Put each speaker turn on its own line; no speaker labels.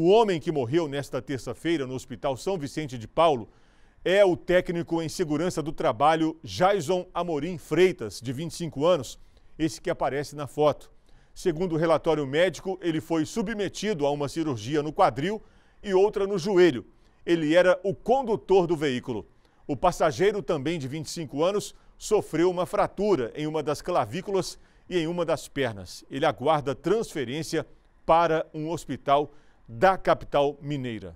O homem que morreu nesta terça-feira no Hospital São Vicente de Paulo é o técnico em segurança do trabalho Jaison Amorim Freitas, de 25 anos, esse que aparece na foto. Segundo o relatório médico, ele foi submetido a uma cirurgia no quadril e outra no joelho. Ele era o condutor do veículo. O passageiro, também de 25 anos, sofreu uma fratura em uma das clavículas e em uma das pernas. Ele aguarda transferência para um hospital da capital mineira.